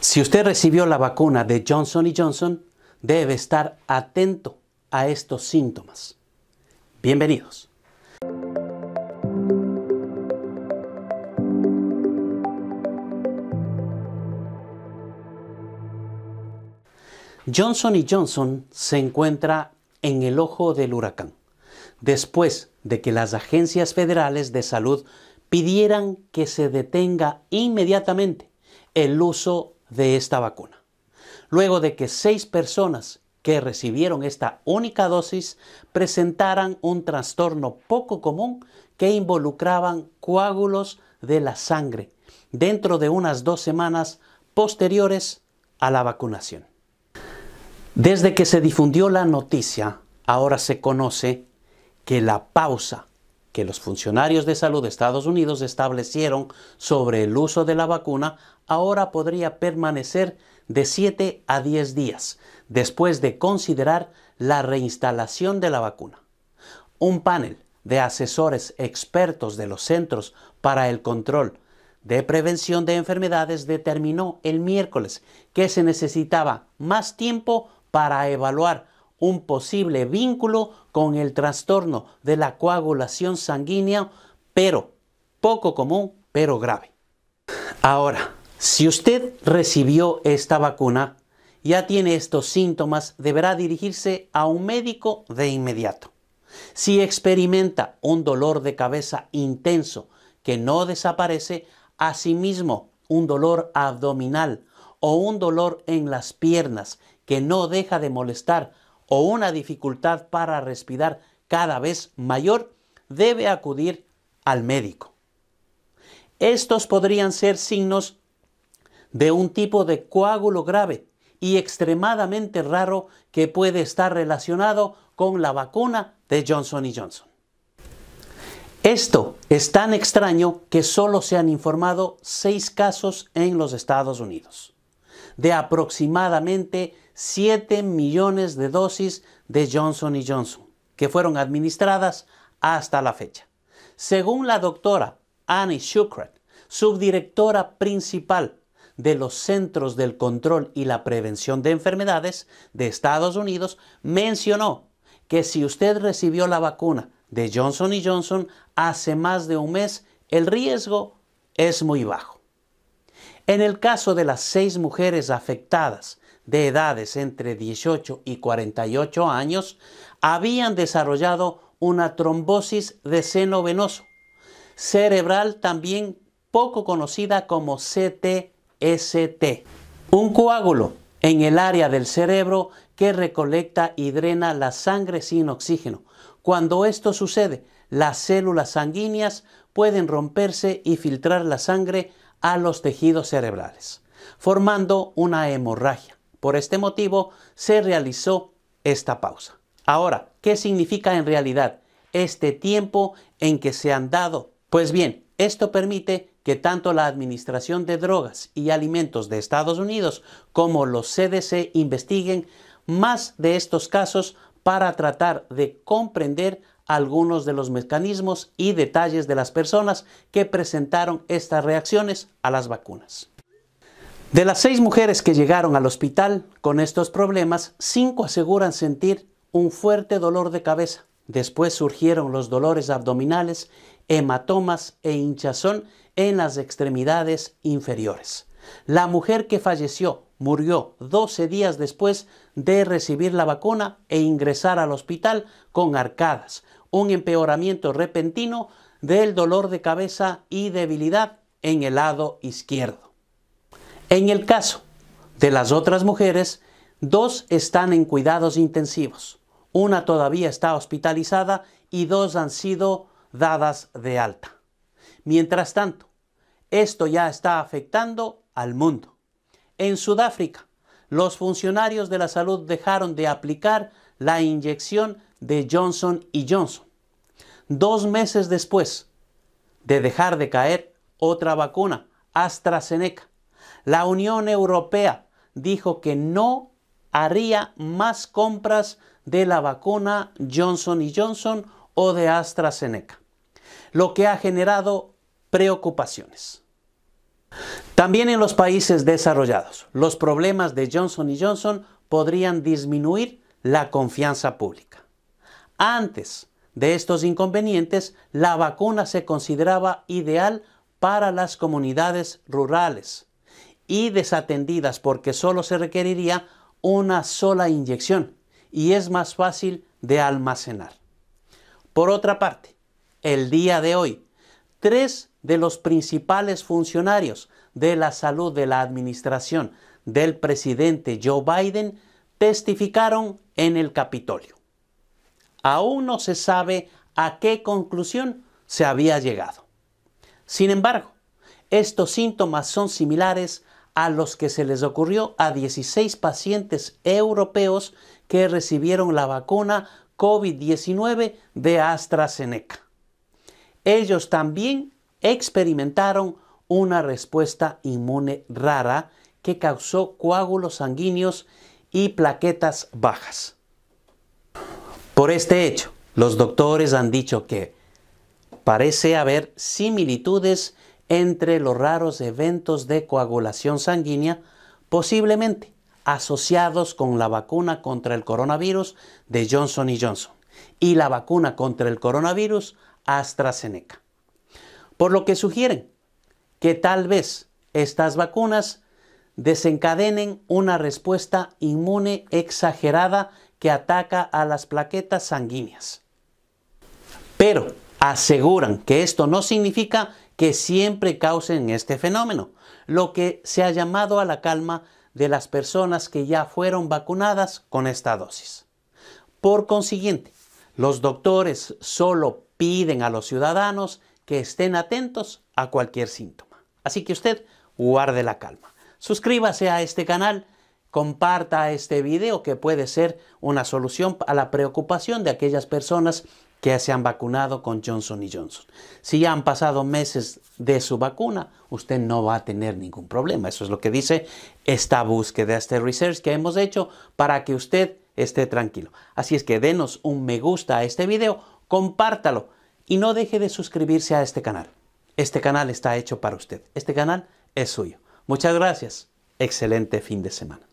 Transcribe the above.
Si usted recibió la vacuna de Johnson Johnson, debe estar atento a estos síntomas. Bienvenidos. Johnson Johnson se encuentra en el ojo del huracán, después de que las agencias federales de salud pidieran que se detenga inmediatamente el uso de esta vacuna. Luego de que seis personas que recibieron esta única dosis presentaran un trastorno poco común que involucraban coágulos de la sangre dentro de unas dos semanas posteriores a la vacunación. Desde que se difundió la noticia, ahora se conoce que la pausa que los funcionarios de salud de Estados Unidos establecieron sobre el uso de la vacuna ahora podría permanecer de 7 a 10 días después de considerar la reinstalación de la vacuna. Un panel de asesores expertos de los Centros para el Control de Prevención de Enfermedades determinó el miércoles que se necesitaba más tiempo para evaluar un posible vínculo con el trastorno de la coagulación sanguínea, pero poco común, pero grave. Ahora, si usted recibió esta vacuna, ya tiene estos síntomas, deberá dirigirse a un médico de inmediato. Si experimenta un dolor de cabeza intenso que no desaparece, asimismo un dolor abdominal o un dolor en las piernas que no deja de molestar o una dificultad para respirar cada vez mayor, debe acudir al médico. Estos podrían ser signos de un tipo de coágulo grave y extremadamente raro que puede estar relacionado con la vacuna de Johnson Johnson. Esto es tan extraño que solo se han informado seis casos en los Estados Unidos, de aproximadamente 7 millones de dosis de Johnson Johnson que fueron administradas hasta la fecha. Según la doctora Annie Shukrat, subdirectora principal de los Centros del Control y la Prevención de Enfermedades de Estados Unidos, mencionó que si usted recibió la vacuna de Johnson Johnson hace más de un mes, el riesgo es muy bajo. En el caso de las seis mujeres afectadas de edades entre 18 y 48 años habían desarrollado una trombosis de seno venoso, cerebral también poco conocida como CTST, un coágulo en el área del cerebro que recolecta y drena la sangre sin oxígeno. Cuando esto sucede, las células sanguíneas pueden romperse y filtrar la sangre a los tejidos cerebrales, formando una hemorragia. Por este motivo se realizó esta pausa. Ahora, ¿qué significa en realidad este tiempo en que se han dado? Pues bien, esto permite que tanto la Administración de Drogas y Alimentos de Estados Unidos como los CDC investiguen más de estos casos para tratar de comprender algunos de los mecanismos y detalles de las personas que presentaron estas reacciones a las vacunas. De las seis mujeres que llegaron al hospital con estos problemas, cinco aseguran sentir un fuerte dolor de cabeza. Después surgieron los dolores abdominales, hematomas e hinchazón en las extremidades inferiores. La mujer que falleció murió 12 días después de recibir la vacuna e ingresar al hospital con arcadas, un empeoramiento repentino del dolor de cabeza y debilidad en el lado izquierdo. En el caso de las otras mujeres, dos están en cuidados intensivos, una todavía está hospitalizada y dos han sido dadas de alta. Mientras tanto, esto ya está afectando al mundo. En Sudáfrica, los funcionarios de la salud dejaron de aplicar la inyección de Johnson y Johnson. Dos meses después de dejar de caer otra vacuna, AstraZeneca, la Unión Europea dijo que no haría más compras de la vacuna Johnson Johnson o de AstraZeneca, lo que ha generado preocupaciones. También en los países desarrollados, los problemas de Johnson Johnson podrían disminuir la confianza pública. Antes de estos inconvenientes, la vacuna se consideraba ideal para las comunidades rurales, y desatendidas porque solo se requeriría una sola inyección y es más fácil de almacenar. Por otra parte, el día de hoy, tres de los principales funcionarios de la salud de la administración del presidente Joe Biden testificaron en el Capitolio. Aún no se sabe a qué conclusión se había llegado. Sin embargo, estos síntomas son similares a los que se les ocurrió a 16 pacientes europeos que recibieron la vacuna COVID-19 de AstraZeneca. Ellos también experimentaron una respuesta inmune rara que causó coágulos sanguíneos y plaquetas bajas. Por este hecho, los doctores han dicho que parece haber similitudes entre los raros eventos de coagulación sanguínea posiblemente asociados con la vacuna contra el coronavirus de Johnson Johnson y la vacuna contra el coronavirus AstraZeneca. Por lo que sugieren que tal vez estas vacunas desencadenen una respuesta inmune exagerada que ataca a las plaquetas sanguíneas. Pero aseguran que esto no significa que siempre causen este fenómeno, lo que se ha llamado a la calma de las personas que ya fueron vacunadas con esta dosis. Por consiguiente, los doctores solo piden a los ciudadanos que estén atentos a cualquier síntoma. Así que usted guarde la calma. Suscríbase a este canal, comparta este video que puede ser una solución a la preocupación de aquellas personas que se han vacunado con Johnson y Johnson. Si ya han pasado meses de su vacuna, usted no va a tener ningún problema. Eso es lo que dice esta búsqueda, este research que hemos hecho para que usted esté tranquilo. Así es que denos un me gusta a este video, compártalo y no deje de suscribirse a este canal. Este canal está hecho para usted. Este canal es suyo. Muchas gracias. Excelente fin de semana.